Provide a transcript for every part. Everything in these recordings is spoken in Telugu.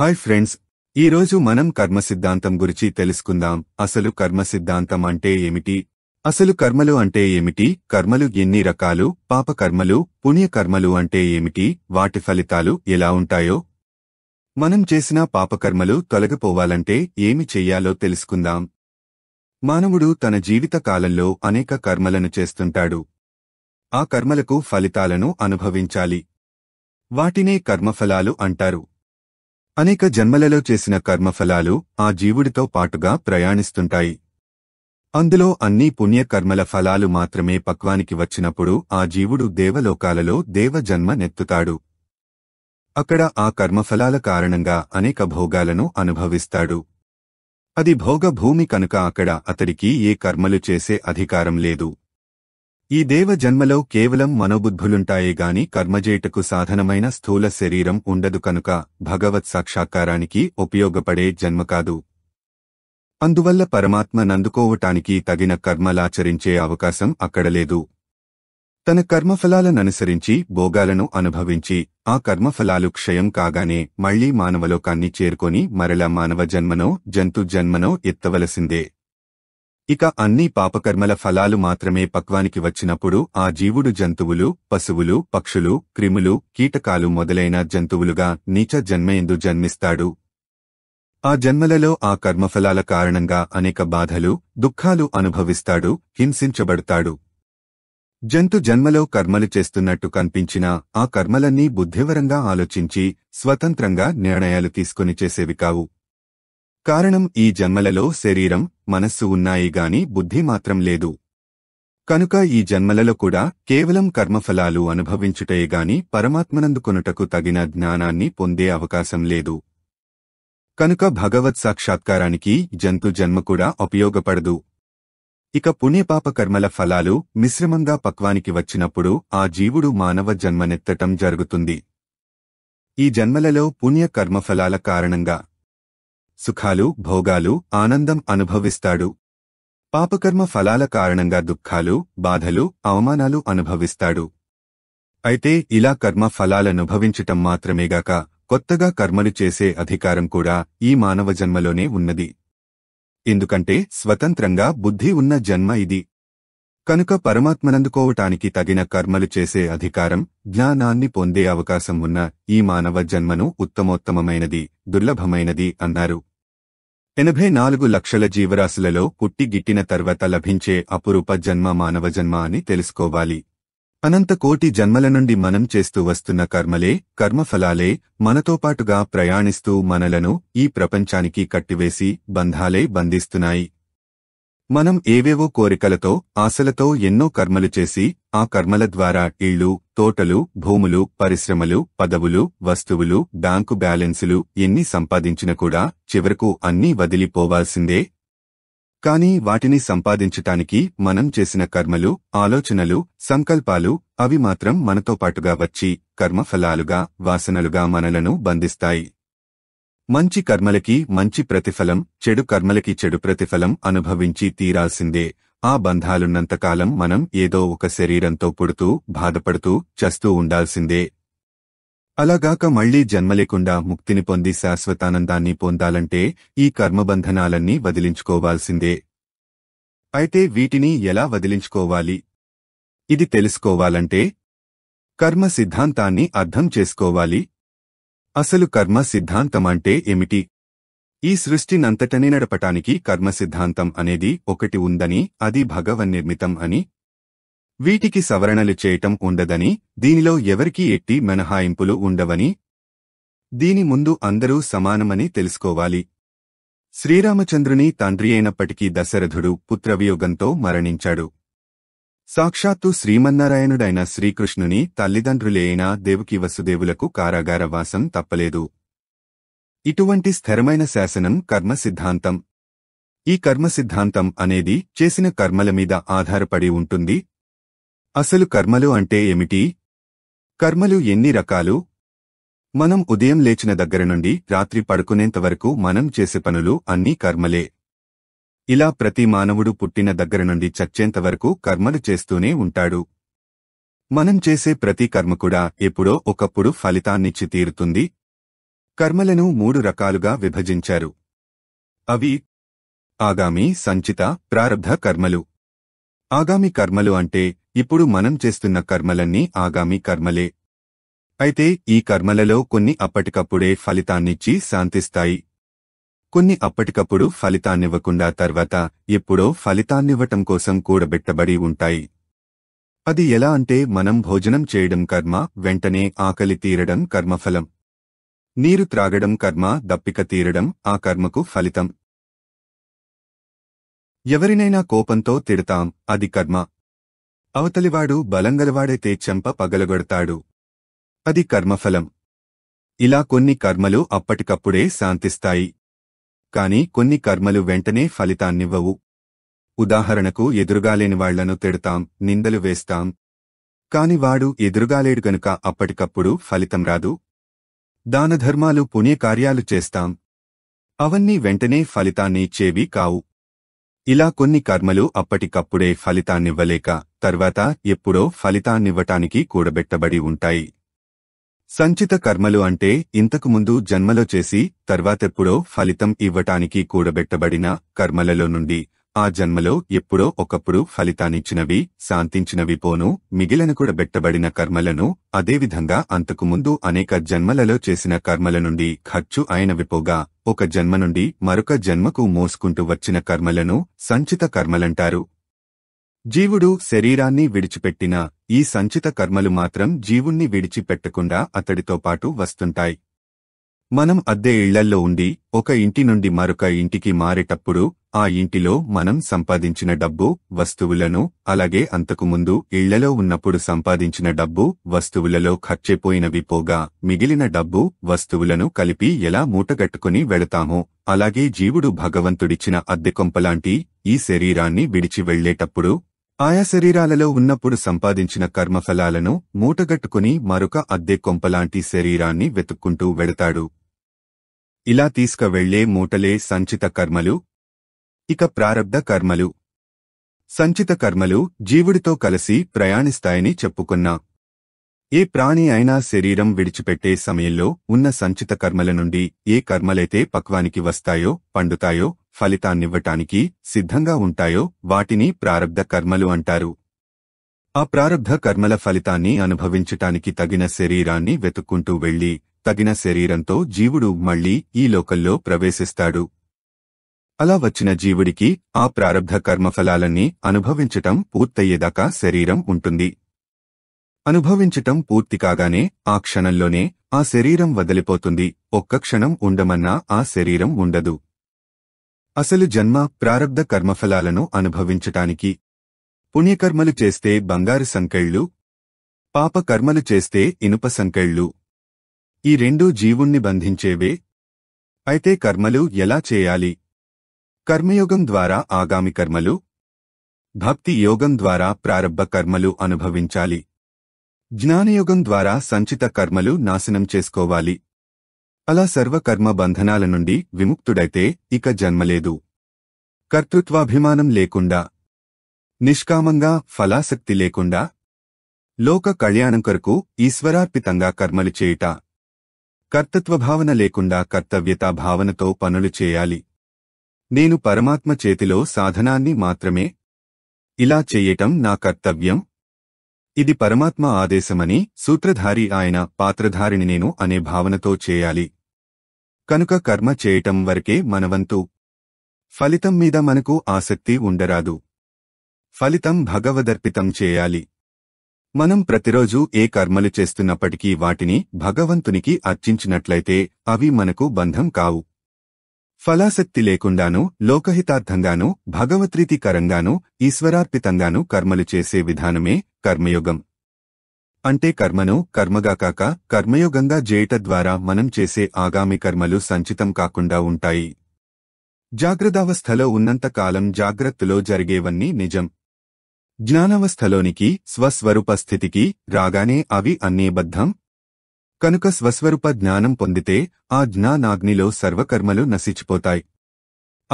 హాయ్ ఫ్రెండ్స్ ఈరోజు మనం కర్మ సిద్ధాంతం గురించి తెలుసుకుందాం అసలు కర్మ సిద్ధాంతం అంటే ఏమిటి అసలు కర్మలు అంటే ఏమిటి కర్మలు ఎన్ని రకాలు పాపకర్మలు పుణ్యకర్మలు అంటే ఏమిటి వాటి ఫలితాలు ఎలా ఉంటాయో మనం చేసిన పాపకర్మలు తొలగిపోవాలంటే ఏమి చెయ్యాలో తెలుసుకుందాం మానవుడు తన జీవిత కాలంలో అనేక కర్మలను చేస్తుంటాడు ఆ కర్మలకు ఫలితాలను అనుభవించాలి వాటినే కర్మఫలాలు అంటారు అనేక జన్మలలో చేసిన కర్మఫలాలు ఆ జీవుడితో పాటుగా ప్రయాణిస్తుంటాయి అందులో అన్ని పుణ్యకర్మల ఫలాలు మాత్రమే పక్వానికి వచ్చినప్పుడు ఆ జీవుడు దేవలోకాలలో దేవజన్మ నెత్తుతాడు అక్కడ ఆ కర్మఫలాల కారణంగా అనేక భోగాలను అనుభవిస్తాడు అది భోగభూమి కనుక అక్కడ అతడికి ఏ కర్మలు చేసే అధికారం లేదు ఈ దేవ జన్మలో కేవలం మనోబుద్ధులుంటాయే గాని కర్మజేటకు సాధనమైన స్థూల శరీరం ఉండదు కనుక భగవత్ సాక్షాత్కారానికి ఉపయోగపడే జన్మ కాదు అందువల్ల పరమాత్మ నందుకోవటానికి తగిన కర్మలాచరించే అవకాశం అక్కడ లేదు తన కర్మఫలాలననుసరించి భోగాలను అనుభవించి ఆ కర్మఫలాలు క్షయం కాగానే మళ్లీ మానవలోకాన్ని చేరుకొని మరల మానవ జన్మనో జంతు జన్మనో ఎత్తవలసిందే ఇక అన్ని పాపకర్మల ఫలాలు మాత్రమే పక్వానికి వచ్చినప్పుడు ఆ జీవుడు జంతువులు పశువులు పక్షులు క్రిములు కీటకాలు మొదలైన జంతువులుగా నీచ జన్మయందు జన్మిస్తాడు ఆ జన్మలలో ఆ కర్మఫలాల కారణంగా అనేక బాధలు దుఃఖాలు అనుభవిస్తాడు హింసించబడతాడు జంతు జన్మలో కర్మలు చేస్తున్నట్టు కనిపించినా ఆ కర్మలన్నీ బుద్ధివరంగా ఆలోచించి స్వతంత్రంగా నిర్ణయాలు తీసుకుని చేసేవి కావు కారణం ఈ జన్మలలో శరీరం మనస్సు ఉన్నాయి గాని బుద్ధి మాత్రం లేదు కనుక ఈ జన్మలలో కూడా కేవలం కర్మఫలాలు అనుభవించుటే గాని పరమాత్మనందుకొనుటకు తగిన జ్ఞానాన్ని పొందే అవకాశం లేదు కనుక భగవత్ సాక్షాత్కారానికి జంతు జన్మ కూడా ఉపయోగపడదు ఇక పుణ్యపాప కర్మల ఫలాలు మిశ్రమంగా పక్వానికి వచ్చినప్పుడు ఆ జీవుడు మానవ జన్మనెత్తటం జరుగుతుంది ఈ జన్మలలో పుణ్యకర్మఫలాల కారణంగా సుఖాలు భోగాలు ఆనందం అనుభవిస్తాడు పాపకర్మ ఫలాల కారణంగా దుఃఖాలు బాధలు అవమానాలు అనుభవిస్తాడు అయితే ఇలా కర్మ ఫలాలనుభవించటం మాత్రమేగాక కొత్తగా కర్మలు చేసే అధికారం కూడా ఈ మానవ జన్మలోనే ఉన్నది ఎందుకంటే స్వతంత్రంగా బుద్ధి ఉన్న జన్మ ఇది కనుక పరమాత్మనందుకోవటానికి తగిన కర్మలు చేసే అధికారం జ్ఞానాన్ని పొందే అవకాశం ఉన్న ఈ మానవ జన్మను ఉత్తమోత్తమమైనది దుర్లభమైనది అన్నారు ఎనభై నాలుగు లక్షల జీవరాశులలో పుట్టి గిట్టిన తర్వాత లభించే అపురూప జన్మ మానవ జన్మ అని తెలుసుకోవాలి అనంత కోటి జన్మల నుండి మనం చేస్తూ వస్తున్న కర్మలే కర్మఫలాలే మనతో పాటుగా ప్రయాణిస్తూ మనలను ఈ ప్రపంచానికి కట్టివేసి బంధాలే బంధిస్తున్నాయి మనం ఏవేవో కోరికలతో ఆశలతో ఎన్నో కర్మలు చేసి ఆ కర్మల ద్వారా ఇళ్లు తోటలు భూములు పరిశ్రమలు పదవులు వస్తువులు బ్యాంకు బ్యాలెన్సులు ఎన్ని సంపాదించినా కూడా చివరకు అన్నీ వదిలిపోవాల్సిందే కానీ వాటిని సంపాదించటానికి మనం చేసిన కర్మలు ఆలోచనలు సంకల్పాలు అవి మాత్రం మనతో పాటుగా వచ్చి కర్మఫలాలుగా వాసనలుగా మనలను బంధిస్తాయి మంచి కర్మలకి మంచి ప్రతిఫలం చెడు కర్మలకి చెడు ప్రతిఫలం అనుభవించి తీరాల్సిందే ఆ బంధాలున్నంతకాలం మనం ఏదో ఒక శరీరంతో పుడుతూ బాధపడుతూ చస్తూ ఉండాల్సిందే అలాగాక మళ్లీ జన్మలేకుండా ముక్తిని పొంది శాశ్వతానందాన్ని పొందాలంటే ఈ కర్మబంధనాలన్నీ వదిలించుకోవాల్సిందే అయితే వీటిని ఎలా వదిలించుకోవాలి ఇది తెలుసుకోవాలంటే కర్మ సిద్ధాంతాన్ని అర్థం చేసుకోవాలి అసలు కర్మ సిద్ధాంతమంటే ఏమిటి ఈ సృష్టినంతటనే నడపటానికి కర్మ సిద్ధాంతం అనేది ఒకటి ఉందని అది భగవన్నిర్మితం అని వీటికి సవరణలు చేయటం ఉండదని దీనిలో ఎవరికీ ఎట్టి మినహాయింపులు ఉండవని దీని ముందు అందరూ సమానమని తెలుసుకోవాలి శ్రీరామచంద్రుని తండ్రి అయినప్పటికీ దశరథుడు పుత్రవియోగంతో మరణించాడు సాక్షాత్తు శ్రీమన్నారాయణుడైన శ్రీకృష్ణుని తల్లిదండ్రులే దేవుకి వసుదేవులకు కారాగార వాసం తప్పలేదు ఇటువంటి స్థిరమైన శాసనం కర్మ సిద్ధాంతం ఈ కర్మ సిద్ధాంతం అనేది చేసిన కర్మల మీద ఆధారపడి ఉంటుంది అసలు కర్మలు అంటే ఏమిటి కర్మలు ఎన్ని రకాలు మనం ఉదయం లేచిన దగ్గర నుండి రాత్రి పడుకునేంతవరకు మనం చేసే పనులు అన్నీ కర్మలే ఇలా ప్రతి మానవుడు పుట్టిన దగ్గర నుండి చచ్చేంతవరకు కర్మలు చేస్తూనే ఉంటాడు మనం చేసే ప్రతి కర్మ కూడా ఎప్పుడో ఒకప్పుడు ఫలితాన్నిచ్చి తీరుతుంది కర్మలను మూడు రకాలుగా విభజించారు అవి ఆగామి సంచిత ప్రారబ్ధ కర్మలు ఆగామి కర్మలు అంటే ఇప్పుడు మనం చేస్తున్న కర్మలన్నీ ఆగామి కర్మలే అయితే ఈ కర్మలలో కొన్ని అప్పటికప్పుడే ఫలితాన్నిచ్చి శాంతిస్తాయి కొన్ని అప్పటికప్పుడు ఫలితాన్నివ్వకుండా తర్వాత ఎప్పుడో ఫలితాన్నివ్వటం కోసం కూడబెట్టబడి ఉంటాయి అది ఎలా అంటే మనం భోజనం చేయడం కర్మ వెంటనే ఆకలి తీరడం కర్మఫలం నీరు త్రాగడం కర్మ దప్పిక తీరడం ఆ కర్మకు ఫలితం ఎవరినైనా కోపంతో తిడతాం అది కర్మ అవతలివాడు బలంగలవాడైతే చెంప పగలగొడతాడు అది కర్మఫలం ఇలా కొన్ని కర్మలు అప్పటికప్పుడే శాంతిస్తాయి కాని కొన్ని కర్మలు వెంటనే ఫలితాన్నివ్వవు ఉదాహరణకు ఎదురుగాలేని వాళ్లను తిడతాం నిందలు వేస్తాం కాని వాడు ఎదురుగాలేడు గనుక అప్పటికప్పుడు ఫలితం రాదు దానధర్మాలు పుణ్యకార్యాలు చేస్తాం అవన్నీ వెంటనే ఫలితాన్ని ఇచ్చేవి కావు ఇలా కొన్ని కర్మలు అప్పటికప్పుడే ఫలితాన్నివ్వలేక తర్వాత ఎప్పుడో ఫలితాన్నివ్వటానికి కూడబెట్టబడి ఉంటాయి సంచిత కర్మలు అంటే ఇంతకుముందు జన్మలో చేసి తర్వాతెప్పుడో ఫలితం ఇవ్వటానికి కూడబెట్టబడిన కర్మలలో నుండి ఆ జన్మలో ఎప్పుడో ఒకప్పుడు ఫలితానిచ్చినవి శాంతించినవి పోను మిగిలిన కూడబెట్టబడిన కర్మలను అదేవిధంగా అంతకుముందు అనేక జన్మలలో చేసిన కర్మల నుండి ఖర్చు అయిన విపోగా ఒక జన్మ నుండి మరొక జన్మకు మోసుకుంటూ వచ్చిన కర్మలను సంచిత కర్మలంటారు జీవుడు శరీరాన్ని విడిచిపెట్టిన ఈ సంచిత కర్మలు మాత్రం జీవుణ్ణి విడిచిపెట్టకుండా అతడితో పాటు వస్తుంటాయి మనం అద్దె ఇళ్లల్లో ఉండి ఒక ఇంటి నుండి మరొక ఇంటికి మారేటప్పుడు ఆ ఇంటిలో మనం సంపాదించిన డబ్బు వస్తువులను అలాగే అంతకుముందు ఇళ్లలో ఉన్నప్పుడు సంపాదించిన డబ్బు వస్తువులలో ఖర్చైపోయినవి పోగా మిగిలిన డబ్బు వస్తువులను కలిపి ఎలా మూటగట్టుకుని వెళతామో అలాగే జీవుడు భగవంతుడిచ్చిన అద్దెకొంపలాంటి ఈ శరీరాన్ని విడిచి వెళ్లేటప్పుడు ఆయా శరీరాలలో ఉన్నప్పుడు సంపాదించిన కర్మఫలాలను మూటగట్టుకుని మరొక అద్దె కొంపలాంటి శరీరాన్ని వెతుక్కుంటూ వెడతాడు ఇలా తీసుకవెళ్లే మూటలే సంచిత కర్మలు ఇక ప్రారబ్ధ కర్మలు సంచిత కర్మలు జీవుడితో కలిసి ప్రయాణిస్తాయని చెప్పుకున్నా ఏ ప్రాణి అయినా శరీరం విడిచిపెట్టే సమయంలో ఉన్న సంచిత కర్మల నుండి ఏ కర్మలైతే పక్వానికి వస్తాయో పండుతాయో ఫలితాన్నివ్వటానికి సిద్ధంగా ఉంటాయో వాటిని ప్రారబ్ధ కర్మలు అంటారు ఆ ప్రారబ్ధ కర్మల ఫలితాన్ని అనుభవించటానికి తగిన శరీరాన్ని వెతుక్కుంటూ వెళ్లి తగిన శరీరంతో జీవుడు మళ్లీ ఈ లోకల్లో ప్రవేశిస్తాడు అలా వచ్చిన జీవుడికి ఆ ప్రారబ్ధ కర్మఫలాలన్నీ అనుభవించటం పూర్తయ్యేదాకా శరీరం ఉంటుంది అనుభవించటం పూర్తి కాగానే ఆ క్షణంలోనే ఆ శరీరం వదిలిపోతుంది ఒక్క క్షణం ఉండమన్నా ఆ శరీరం ఉండదు అసలు జన్మ ప్రారబ్ధ కర్మఫలాలను అనుభవించటానికి పుణ్యకర్మలు చేస్తే బంగారు సంకెళ్ళు పాపకర్మలు చేస్తే ఇనుప సంకెళ్ళు ఈ రెండూ జీవుణ్ణి బంధించేవే అయితే కర్మలు ఎలా చేయాలి కర్మయోగం ద్వారా ఆగామి కర్మలు భక్తి యోగం ద్వారా ప్రారబ్ధ కర్మలు అనుభవించాలి జ్ఞానయోగం ద్వారా సంచిత కర్మలు నాశనం చేసుకోవాలి అలా సర్వకర్మ బంధనాల నుండి విముక్తుడైతే ఇక జన్మలేదు కర్తృత్వాభిమానం లేకుండా నిష్కామంగా ఫలాసక్తి లేకుండా లోక కళ్యాణం కొరకు ఈశ్వరార్పితంగా కర్మలు చేయుట కర్తత్వభావన లేకుండా కర్తవ్యతా భావనతో పనులు చేయాలి నేను పరమాత్మ చేతిలో సాధనాన్ని మాత్రమే ఇలా చేయటం నా కర్తవ్యం ఇది పరమాత్మ ఆదేశమని సూత్రధారి ఆయన పాత్రధారిని నేను అనే భావనతో చేయాలి కనుక కర్మ చేయటం వరకే మనవంతు ఫలితం మీద మనకు ఆసక్తి ఉండరాదు ఫలితం భగవదర్పితం చేయాలి మనం ప్రతిరోజు ఏ కర్మలు చేస్తున్నప్పటికీ వాటిని భగవంతునికి అర్చించినట్లయితే అవి మనకు బంధం కావు ఫలాసక్తి లేకుండానూ లోకహితార్థంగానూ భగవత్రీతికరంగానూ ఈశ్వరార్పితంగానూ కర్మలు చేసే విధానమే కర్మయోగం అంటే కర్మను కర్మగా కాక కర్మయోగంగా చేయట ద్వారా మనం చేసే ఆగామి కర్మలు సంచితం కాకుండా ఉంటాయి జాగ్రత్తవస్థలో ఉన్నంతకాలం జాగ్రత్తలో జరిగేవన్నీ నిజం జ్ఞానావస్థలోనికి స్వస్వరూపస్థితికి స్థితికి రాగానే అవి అన్నీ బద్ధం కనుక స్వస్వరూప జ్ఞానం పొందితే ఆ జ్ఞానాగ్నిలో సర్వకర్మలు నశించిపోతాయి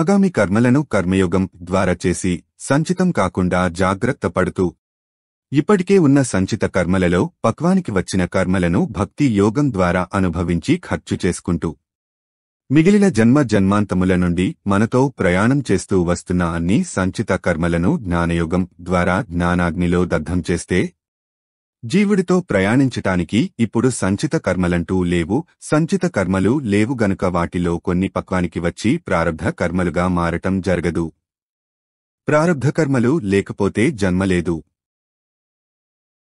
ఆగామి కర్మలను కర్మయోగం ద్వారా చేసి సంచితం కాకుండా జాగ్రత్త పడుతూ ఇప్పటికే ఉన్న సంచిత కర్మలలో పక్వానికి వచ్చిన కర్మలను భక్తి యోగం ద్వారా అనుభవించి ఖర్చు చేసుకుంటూ మిగిలిన జన్మ జన్మాంతముల నుండి మనతో ప్రయాణం చేస్తూ వస్తున్న అన్ని సంచిత కర్మలను జ్ఞానయోగం ద్వారా జ్ఞానాగ్నిలో దగ్ధం చేస్తే జీవుడితో ప్రయాణించటానికి ఇప్పుడు సంచిత కర్మలంటూ లేవు సంచిత కర్మలు లేవు గనుక వాటిలో కొన్ని పక్వానికి వచ్చి ప్రారంభ కర్మలుగా మారటం జరగదు ప్రారంభ కర్మలు లేకపోతే జన్మలేదు